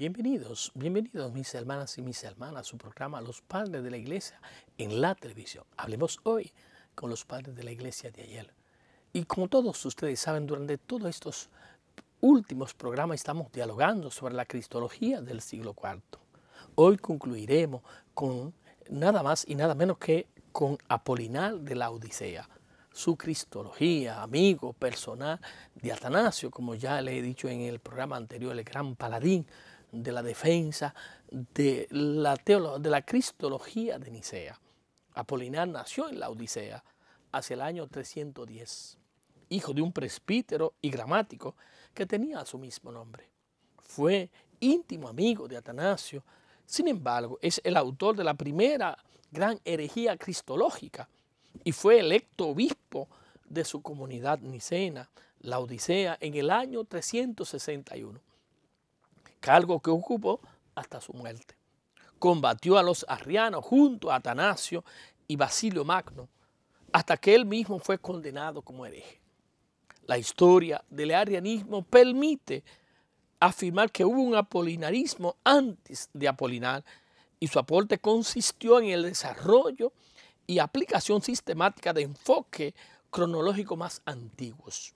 Bienvenidos, bienvenidos mis hermanas y mis hermanas a su programa Los Padres de la Iglesia en la televisión. Hablemos hoy con los padres de la Iglesia de ayer. Y como todos ustedes saben, durante todos estos últimos programas estamos dialogando sobre la cristología del siglo IV. Hoy concluiremos con nada más y nada menos que con Apolinar de la Odisea, su cristología, amigo personal de Atanasio, como ya le he dicho en el programa anterior, el gran paladín de la defensa de la, de la cristología de Nicea. Apolinar nació en la Odisea hacia el año 310, hijo de un presbítero y gramático que tenía su mismo nombre. Fue íntimo amigo de Atanasio, sin embargo, es el autor de la primera gran herejía cristológica y fue electo obispo de su comunidad nicena, la Odisea, en el año 361 cargo que ocupó hasta su muerte. Combatió a los arrianos junto a Atanasio y Basilio Magno, hasta que él mismo fue condenado como hereje. La historia del arianismo permite afirmar que hubo un apolinarismo antes de Apolinar y su aporte consistió en el desarrollo y aplicación sistemática de enfoque cronológico más antiguos.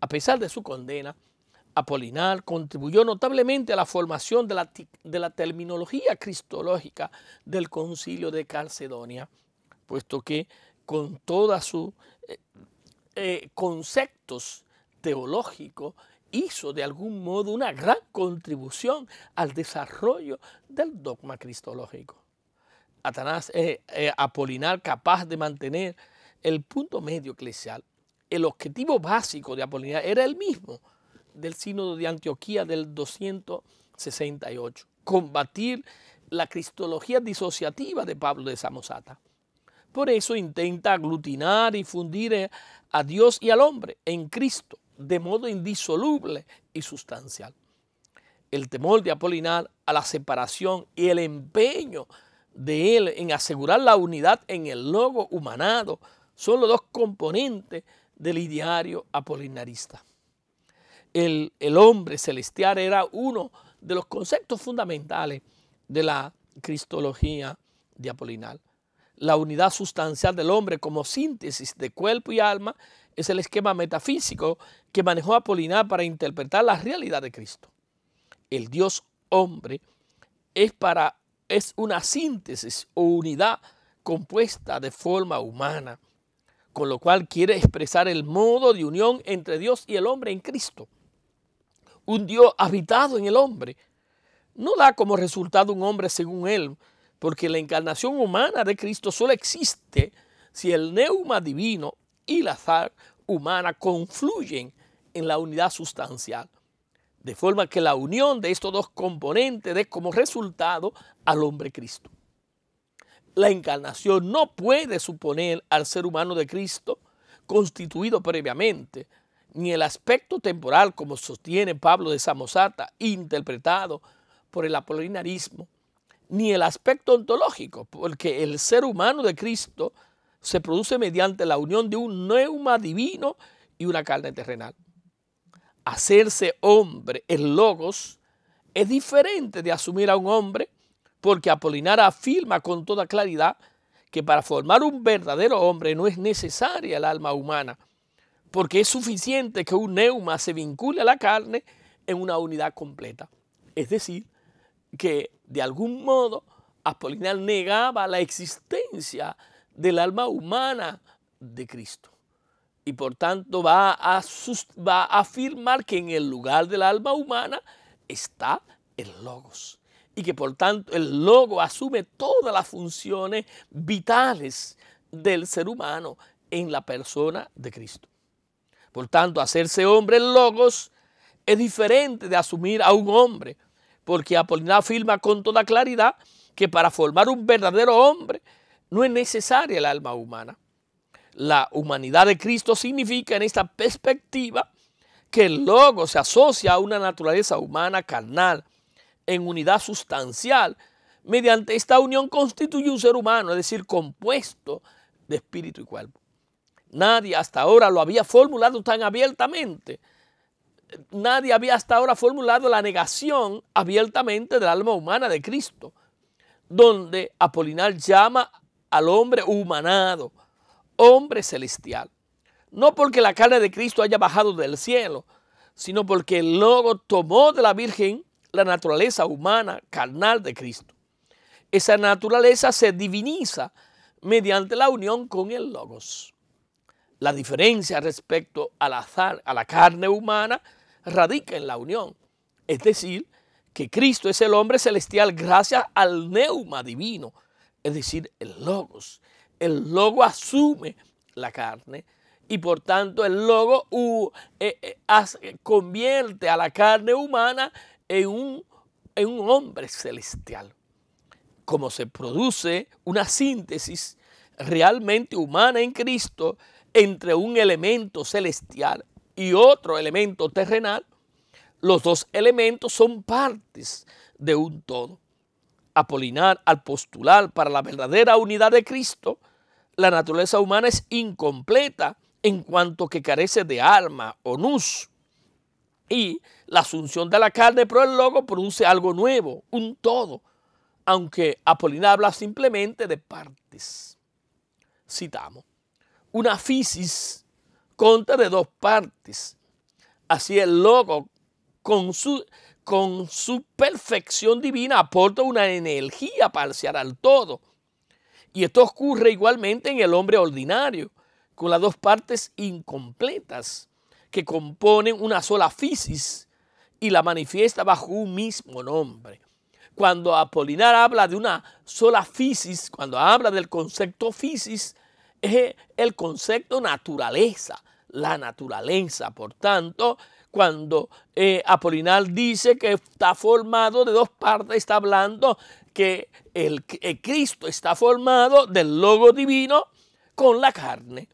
A pesar de su condena, Apolinar contribuyó notablemente a la formación de la, terminología cristológica del concilio de Calcedonia, puesto que con todos sus eh, eh, conceptos teológicos hizo de algún modo una gran contribución al desarrollo del dogma cristológico. Eh, Apolinar capaz de mantener el punto medio eclesial. El objetivo básico de Apolinar era el mismo, del sínodo de Antioquía del 268, combatir la cristología disociativa de Pablo de Samosata. Por eso intenta aglutinar y fundir eh, a Dios y al hombre en Cristo de modo indisoluble y sustancial. El temor de Apolinar a la separación y el empeño de él en asegurar la unidad en el logo humanado son los dos componentes del ideario apolinarista el, hombre celestial era uno de los conceptos fundamentales de la cristología de Apolinar. La unidad sustancial del hombre como síntesis de cuerpo y alma es el esquema metafísico que manejó Apolinar para interpretar la realidad de Cristo. El Dios hombre es, para, es una síntesis o unidad compuesta de forma humana, con lo cual quiere expresar el modo de unión entre Dios y el hombre en Cristo un Dios habitado en el hombre. No da como resultado un hombre según él, porque la encarnación humana de Cristo solo existe si el neuma divino y la azar humana confluyen en la unidad sustancial. De forma que la unión de estos dos componentes dé como resultado al hombre Cristo. La encarnación no puede suponer al ser humano de Cristo constituido previamente, ni el aspecto temporal, como sostiene Pablo de Samosata, interpretado por el apolinarismo, ni el aspecto ontológico, porque el ser humano de Cristo se produce mediante la unión de un neuma divino y una carne terrenal. Hacerse hombre, el logos, es diferente de asumir a un hombre, porque Apolinar afirma con toda claridad que para formar un verdadero hombre no es necesaria el alma humana, porque es suficiente que un neuma se vincule a la carne en una unidad completa. Es decir, que de algún modo Apolinar negaba la existencia del alma humana de Cristo. Y por tanto va a, va a afirmar que en el lugar del alma humana está el logos. Y que por tanto el logos asume todas las funciones vitales del ser humano en la persona de Cristo. Por tanto, hacerse hombre en logos es diferente de asumir a un hombre, porque Apolinar afirma con toda claridad que para formar un verdadero hombre no es necesaria el alma humana. La humanidad de Cristo significa en esta perspectiva que el logo se asocia a una naturaleza humana carnal en unidad sustancial. Mediante esta unión constituye un ser humano, es decir, compuesto de espíritu y cuerpo. Nadie hasta ahora lo había formulado tan abiertamente. Nadie había hasta ahora formulado la negación abiertamente del alma humana de Cristo, donde Apolinar llama al hombre humanado, hombre celestial. No porque la carne de Cristo haya bajado del cielo, sino porque el Logo tomó de la Virgen la naturaleza humana, carnal de Cristo. Esa naturaleza se diviniza mediante la unión con el Logos. La diferencia respecto al azar, a la carne humana, radica en la unión. Es decir, que Cristo es el hombre celestial gracias al neuma divino, es decir, el logos. El Logos asume la carne y por tanto el Logos e, e, convierte a la carne humana en un hombre celestial. Como se produce una síntesis realmente humana en Cristo, entre un elemento celestial y otro elemento terrenal, los dos elementos son partes de un todo. Apolinar al postular para la verdadera unidad de Cristo, la naturaleza humana es incompleta en cuanto que carece de alma o nus. Y la asunción de la carne por el logo produce algo nuevo, un todo, aunque Apolinar habla simplemente de partes. Citamos una fisis contra de dos partes. Así el logo con su, con su perfección divina, aporta una energía parcial al todo. Y esto ocurre igualmente en el hombre ordinario, con las dos partes incompletas que componen una sola fisis y la manifiesta bajo un mismo nombre. Cuando Apolinar habla de una sola fisis, cuando habla del concepto fisis, es el concepto naturaleza, la naturaleza. Por tanto, cuando eh, Apolinar dice que está formado de dos partes, está hablando que el, Cristo está formado del logo divino con la carne.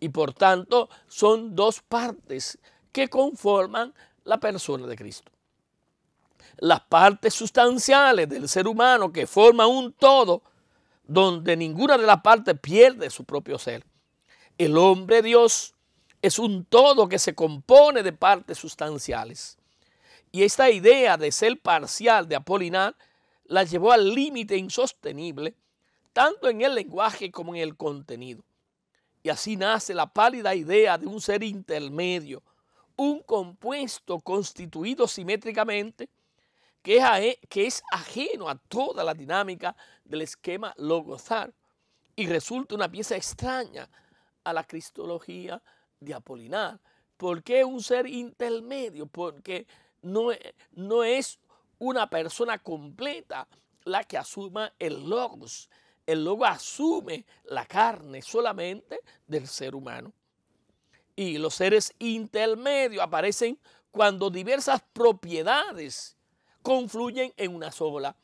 Y por tanto, son dos partes que conforman la persona de Cristo. Las partes sustanciales del ser humano que forma un todo donde ninguna de las partes pierde su propio ser. El hombre Dios es un todo que se compone de partes sustanciales. Y esta idea de ser parcial de Apolinar la llevó al límite insostenible, tanto en el lenguaje como en el contenido. Y así nace la pálida idea de un ser intermedio, un compuesto constituido simétricamente que es, ajeno a toda la dinámica del esquema logosar y resulta una pieza extraña a la cristología de Apolinar. ¿Por qué un ser intermedio? Porque no, e, no es una persona completa la que asuma el logos. El logos asume la carne solamente del ser humano. Y los seres intermedios aparecen cuando diversas propiedades confluyen en una sola,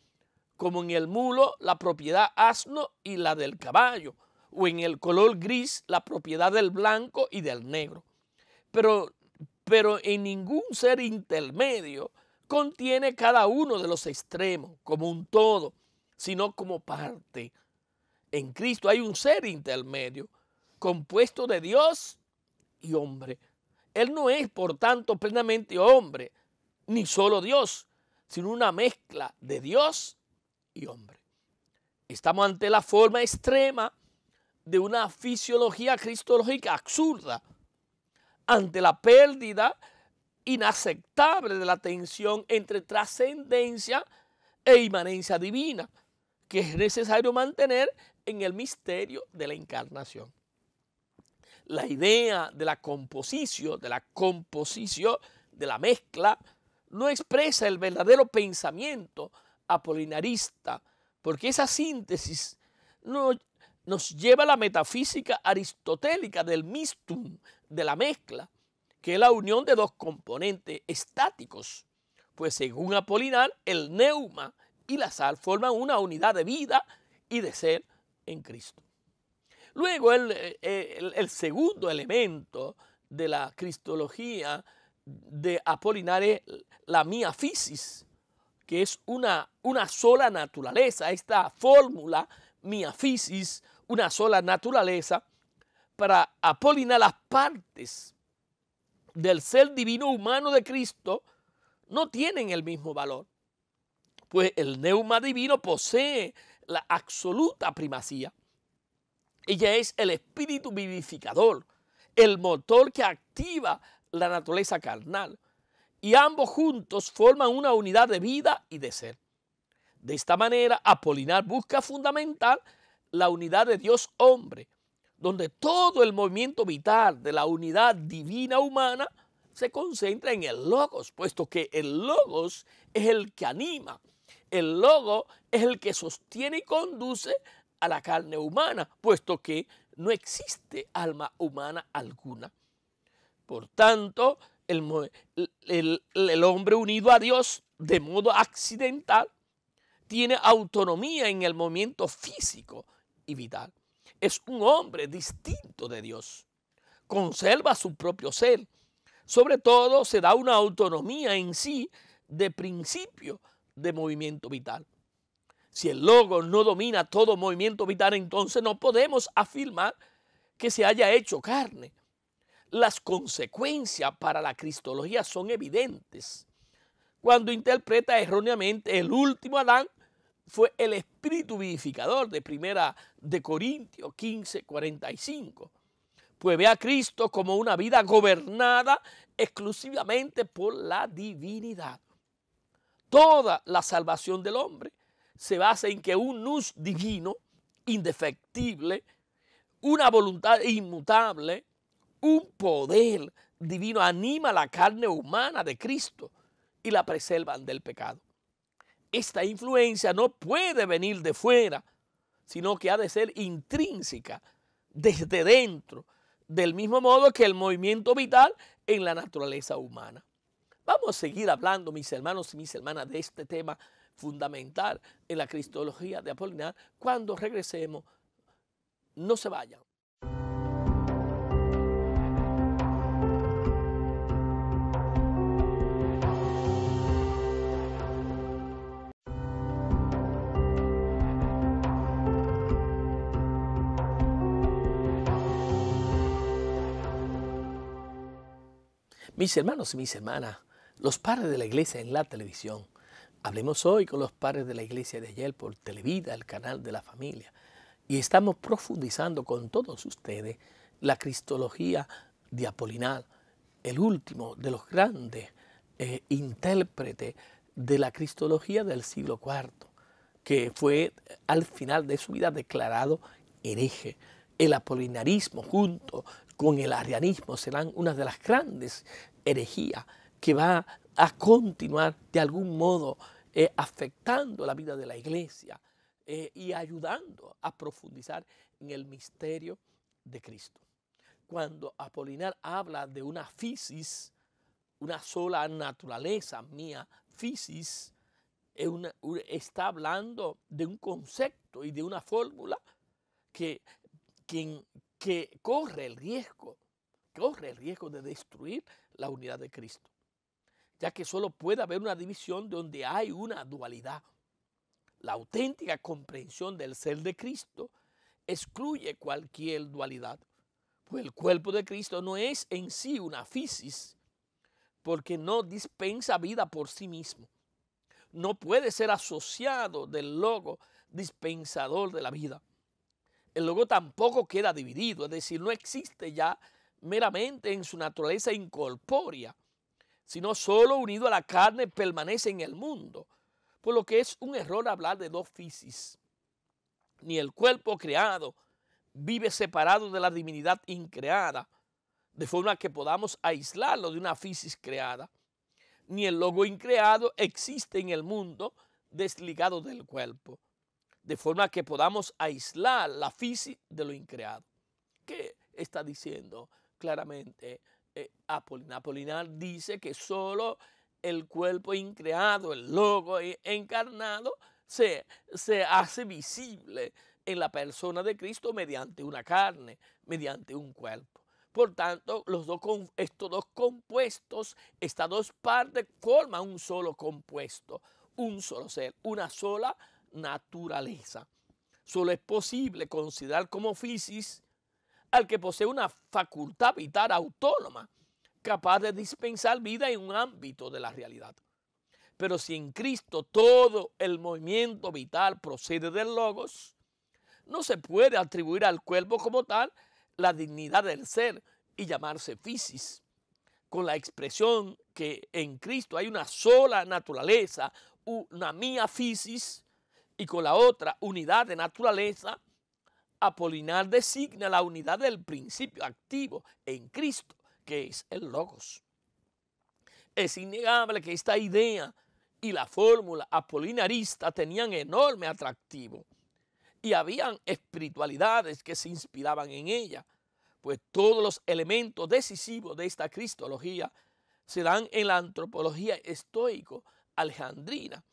como en el mulo la propiedad asno y la del caballo, o en el color gris la propiedad del blanco y del negro. Pero, pero en ningún ser intermedio contiene cada uno de los extremos como un todo, sino como parte. En Cristo hay un ser intermedio, compuesto de Dios y hombre. Él no es, por tanto, plenamente hombre, ni solo Dios, sino una mezcla de Dios y hombre. Estamos ante la forma extrema de una fisiología cristológica absurda, ante la pérdida inaceptable de la tensión entre trascendencia e inmanencia divina, que es necesario mantener en el misterio de la encarnación. La idea de la composición, de la composición, de la mezcla, no expresa el verdadero pensamiento apolinarista, porque esa síntesis no, nos lleva a la metafísica aristotélica del mistum, de la mezcla, que es la unión de dos componentes estáticos. Pues según Apolinar, el neuma y la sal forman una unidad de vida y de ser en Cristo. Luego el eh, segundo elemento de la cristología de Apolinare la mia fisis, que es una, una sola naturaleza, esta fórmula mia fisis, una sola naturaleza, para Apolinar las partes del ser divino humano de Cristo no tienen el mismo valor, pues el neuma divino posee la absoluta primacía. Ella es el espíritu vivificador, el motor que activa la naturaleza carnal, y ambos juntos forman una unidad de vida y de ser. De esta manera, Apolinar busca fundamentar la unidad de Dios hombre, donde todo el movimiento vital de la unidad divina humana se concentra en el logos, puesto que el logos es el que anima, el Logos es el que sostiene y conduce a la carne humana, puesto que no existe alma humana alguna. Por tanto, el, hombre unido a Dios de modo accidental tiene autonomía en el movimiento físico y vital. Es un hombre distinto de Dios. Conserva su propio ser. Sobre todo se da una autonomía en sí de principio de movimiento vital. Si el logo no domina todo movimiento vital, entonces no podemos afirmar que se haya hecho carne. Las consecuencias para la cristología son evidentes. Cuando interpreta erróneamente el último Adán fue el espíritu vivificador de primera de Corintios 15, 45. Pues ve a Cristo como una vida gobernada exclusivamente por la divinidad. Toda la salvación del hombre se basa en que un luz divino, indefectible, una voluntad inmutable, un poder divino anima la carne humana de Cristo y la preservan del pecado. Esta influencia no puede venir de fuera, sino que ha de ser intrínseca desde dentro, del mismo modo que el movimiento vital en la naturaleza humana. Vamos a seguir hablando, mis hermanos y mis hermanas, de este tema fundamental en la cristología de Apolinar cuando regresemos. No se vayan. Mis hermanos y mis hermanas, los padres de la iglesia en la televisión. Hablemos hoy con los padres de la iglesia de ayer por Televida, el canal de la familia. Y estamos profundizando con todos ustedes la cristología de Apolinar, el último de los grandes eh, intérpretes de la cristología del siglo IV, que fue eh, al final de su vida declarado hereje. El apolinarismo junto con el arianismo serán una de las grandes herejías que va a continuar de algún modo eh, afectando la vida de la iglesia eh, y ayudando a profundizar en el misterio de Cristo. Cuando Apolinar habla de una fisis, una sola naturaleza mía, fisis, está hablando de un concepto y de una fórmula que quien, que corre el riesgo, corre el riesgo de destruir la unidad de Cristo, ya que solo puede haber una división donde hay una dualidad. La auténtica comprensión del ser de Cristo excluye cualquier dualidad, pues el cuerpo de Cristo no es en sí una fisis, porque no dispensa vida por sí mismo. No puede ser asociado del logo dispensador de la vida. El logo tampoco queda dividido, es decir, no existe ya meramente en su naturaleza incorpórea, sino solo unido a la carne permanece en el mundo, por lo que es un error hablar de dos fisis. Ni el cuerpo creado vive separado de la divinidad increada, de forma que podamos aislarlo de una fisis creada, ni el logo increado existe en el mundo desligado del cuerpo de forma que podamos aislar la física de lo increado. ¿Qué está diciendo claramente eh, Apolinar? dice que solo el cuerpo increado, el logo e-, encarnado, se, hace visible en la persona de Cristo mediante una carne, mediante un cuerpo. Por tanto, los dos, estos dos compuestos, estas dos partes forman un solo compuesto, un solo ser, una sola naturaleza. Solo es posible considerar como fisis al que posee una facultad vital autónoma capaz de dispensar vida en un ámbito de la realidad. Pero si en Cristo todo el movimiento vital procede del logos, no se puede atribuir al cuerpo como tal la dignidad del ser y llamarse fisis. Con la expresión que en Cristo hay una sola naturaleza, una mía fisis y con la otra unidad de naturaleza, Apolinar designa la unidad del principio activo en Cristo, que es el Logos. Es innegable que esta idea y la fórmula apolinarista tenían enorme atractivo y habían espiritualidades que se inspiraban en ella, pues todos los elementos decisivos de esta cristología se dan en la antropología estoico alejandrina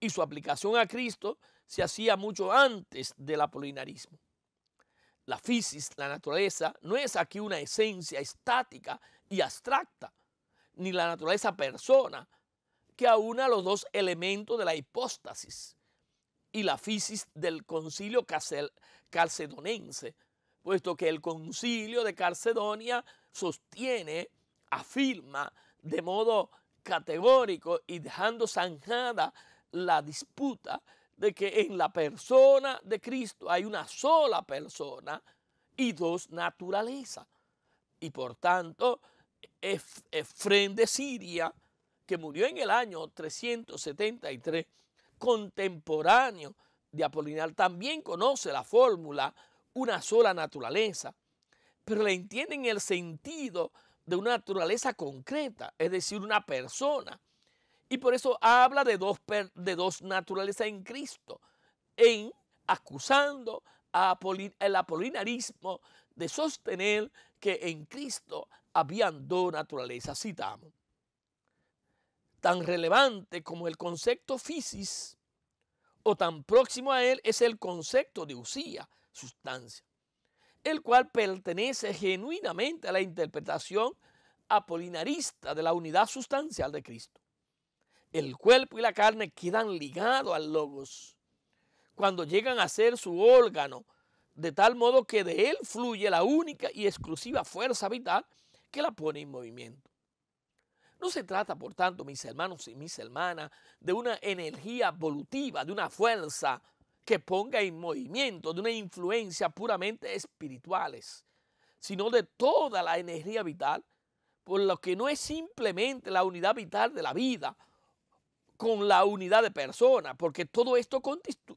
y su aplicación a Cristo se hacía mucho antes del apolinarismo. La fisis, la naturaleza, no es aquí una esencia estática y abstracta, ni la naturaleza persona, que aúna los dos elementos de la hipóstasis y la fisis del concilio calcedonense, puesto que el concilio de Calcedonia sostiene, afirma de modo categórico y dejando zanjada la disputa de que en la persona de Cristo hay una sola persona y dos naturalezas. Y por tanto, Efren de Siria, que murió en el año 373, contemporáneo de Apolinar, también conoce la fórmula una sola naturaleza, pero la entiende en el sentido de una naturaleza concreta, es decir, una persona y por eso habla de dos, de dos naturalezas en Cristo, en acusando a el apolinarismo de sostener que en Cristo habían dos naturalezas, citamos. Tan relevante como el concepto physis o tan próximo a él, es el concepto de usía, sustancia, el cual pertenece genuinamente a la interpretación apolinarista de la unidad sustancial de Cristo. El cuerpo y la carne quedan ligados al logos cuando llegan a ser su órgano, de tal modo que de él fluye la única y exclusiva fuerza vital que la pone en movimiento. No se trata, por tanto, mis hermanos y mis hermanas, de una energía evolutiva, de una fuerza que ponga en movimiento, de una influencia puramente espirituales, sino de toda la energía vital, por lo que no es simplemente la unidad vital de la vida, con la unidad de persona, porque todo esto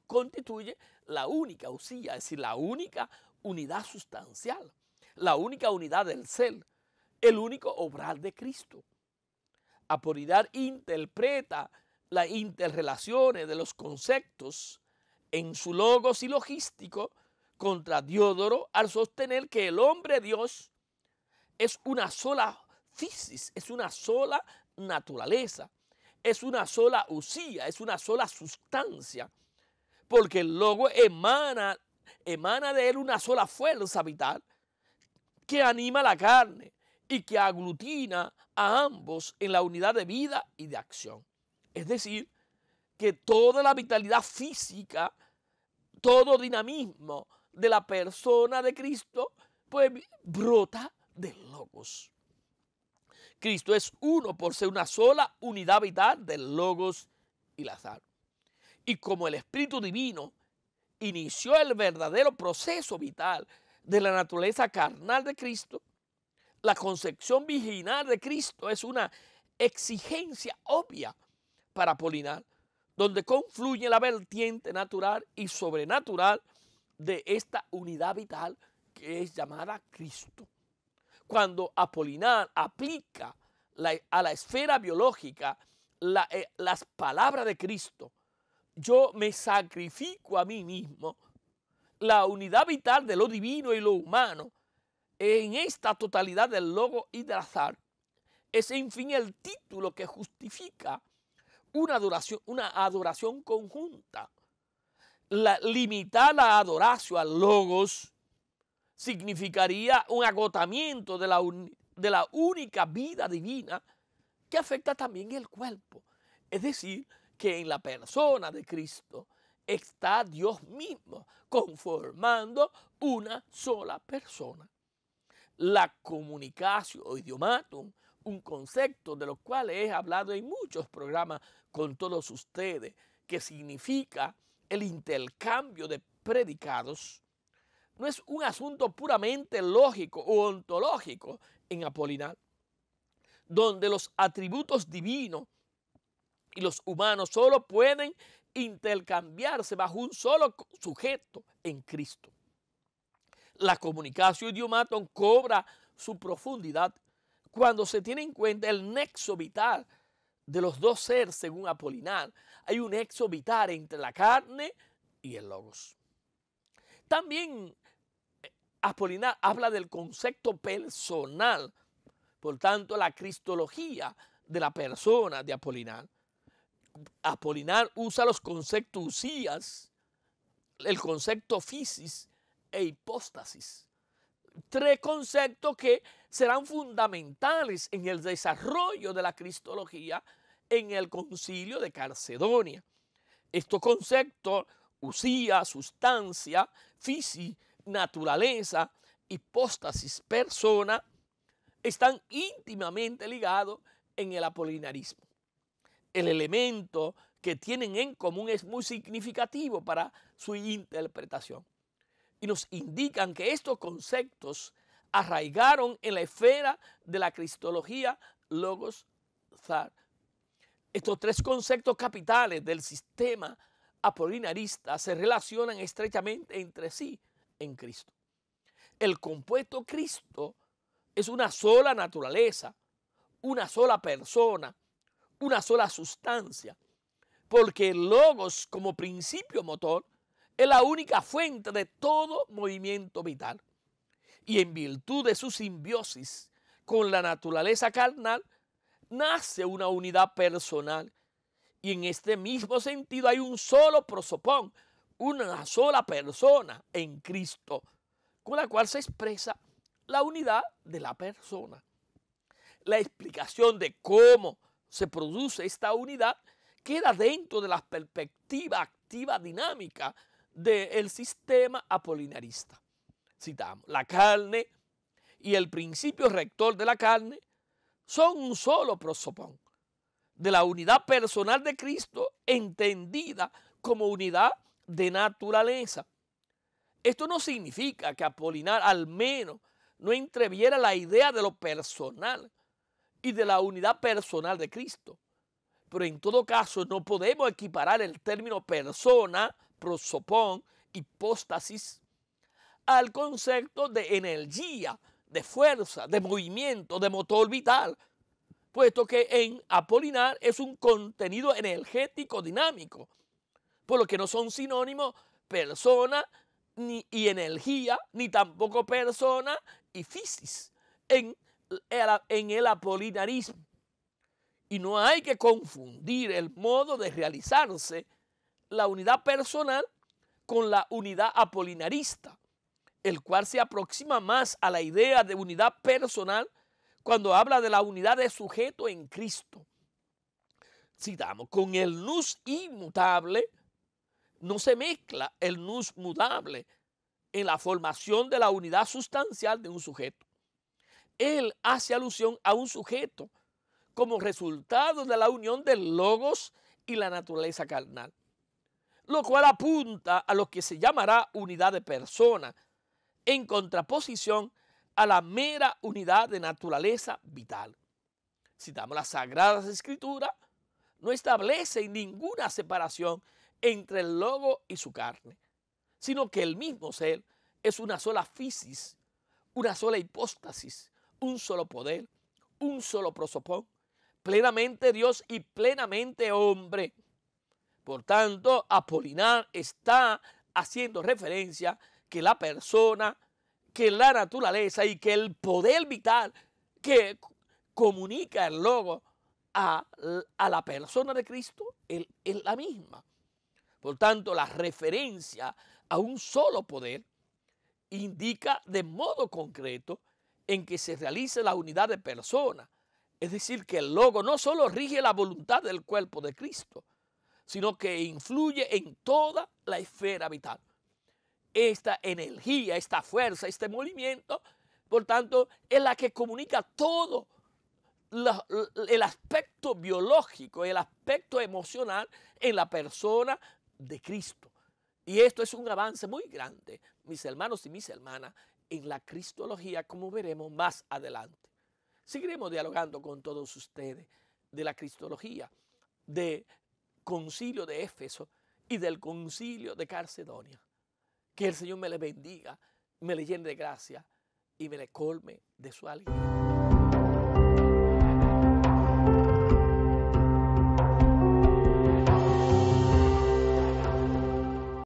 constituye la única usía, es decir, la única unidad sustancial, la única unidad del ser, el único obrar de Cristo. Aporidad interpreta las interrelaciones de los conceptos en su logos y logístico contra Diodoro al sostener que el hombre Dios es una sola fisis, es una sola naturaleza es una sola usía, es una sola sustancia, porque el lobo emana, emana de él una sola fuerza vital que anima la carne y que aglutina a ambos en la unidad de vida y de acción. Es decir, que toda la vitalidad física, todo dinamismo de la persona de Cristo, pues brota del logos. Cristo es uno por ser una sola unidad vital del Logos y Lazarus. Y como el Espíritu Divino inició el verdadero proceso vital de la naturaleza carnal de Cristo, la concepción virginal de Cristo es una exigencia obvia para polinar, donde confluye la vertiente natural y sobrenatural de esta unidad vital que es llamada Cristo cuando Apolinar aplica a la esfera biológica eh, las palabras de Cristo, yo me sacrifico a mí mismo, la unidad vital de lo divino y lo humano, en esta totalidad del logo y del azar, es en fin el título que justifica una adoración, una adoración conjunta. La, limitar la adoración al logos significaría un agotamiento de la, de la única vida divina que afecta también el cuerpo. Es decir, que en la persona de Cristo está Dios mismo conformando una sola persona. La comunicación o idiomatum, un concepto de lo cual he hablado en muchos programas con todos ustedes, que significa el intercambio de predicados no es un asunto puramente lógico o ontológico en Apolinar, donde los atributos divinos y los humanos solo pueden intercambiarse bajo un solo sujeto en Cristo. La comunicación idiomática cobra su profundidad cuando se tiene en cuenta el nexo vital de los dos seres según Apolinar. Hay un nexo vital entre la carne y el logos. También Apolinar habla del concepto personal, por tanto la cristología de la persona de Apolinar. Apolinar usa los conceptos usías, el concepto fisis e hipóstasis. Tres conceptos que serán fundamentales en el desarrollo de la cristología en el concilio de Carcedonia. Estos conceptos, usía, sustancia, fisis naturaleza, hipóstasis, persona, están íntimamente ligados en el apolinarismo. El elemento que tienen en común es muy significativo para su interpretación y nos indican que estos conceptos arraigaron en la esfera de la cristología logos zar. Estos tres conceptos capitales del sistema apolinarista se relacionan estrechamente entre sí en Cristo. El compuesto Cristo es una sola naturaleza, una sola persona, una sola sustancia, porque el logos como principio motor es la única fuente de todo movimiento vital. Y en virtud de su simbiosis con la naturaleza carnal, nace una unidad personal. Y en este mismo sentido hay un solo prosopón, una sola persona en Cristo, con la cual se expresa la unidad de la persona. La explicación de cómo se produce esta unidad queda dentro de la perspectiva activa dinámica del sistema apolinarista. Citamos, la carne y el principio rector de la carne son un solo prosopón de la unidad personal de Cristo entendida como unidad de naturaleza. Esto no significa que Apolinar al menos no entreviera la idea de lo personal y de la unidad personal de Cristo. Pero en todo caso no podemos equiparar el término persona, prosopón, hipóstasis, al concepto de energía, de fuerza, de movimiento, de motor vital, puesto que en Apolinar es un contenido energético dinámico por lo que no son sinónimos persona ni, y energía, ni tampoco persona y fisis en, en el apolinarismo. Y no hay que confundir el modo de realizarse la unidad personal con la unidad apolinarista, el cual se aproxima más a la idea de unidad personal cuando habla de la unidad de sujeto en Cristo. Citamos, con el luz inmutable, no se mezcla el nus mudable en la formación de la unidad sustancial de un sujeto. Él hace alusión a un sujeto como resultado de la unión del logos y la naturaleza carnal, lo cual apunta a lo que se llamará unidad de persona, en contraposición a la mera unidad de naturaleza vital. Citamos las Sagradas Escrituras, no establece ninguna separación entre el lobo y su carne, sino que el mismo ser es una sola fisis, una sola hipóstasis, un solo poder, un solo prosopón, plenamente Dios y plenamente hombre. Por tanto, Apolinar está haciendo referencia que la persona, que la naturaleza y que el poder vital que comunica el lobo a la persona de Cristo es la misma. Por tanto, la referencia a un solo poder indica de modo concreto en que se realice la unidad de persona. Es decir, que el logo no solo rige la voluntad del cuerpo de Cristo, sino que influye en toda la esfera vital. Esta energía, esta fuerza, este movimiento, por tanto, es la que comunica todo el aspecto biológico, el aspecto emocional en la persona de Cristo. Y esto es un avance muy grande, mis hermanos y mis hermanas, en la cristología, como veremos más adelante. Seguiremos dialogando con todos ustedes de la cristología, del concilio de Éfeso y del concilio de Carcedonia. Que el Señor me le bendiga, me le llene de gracia y me le colme de su alegría.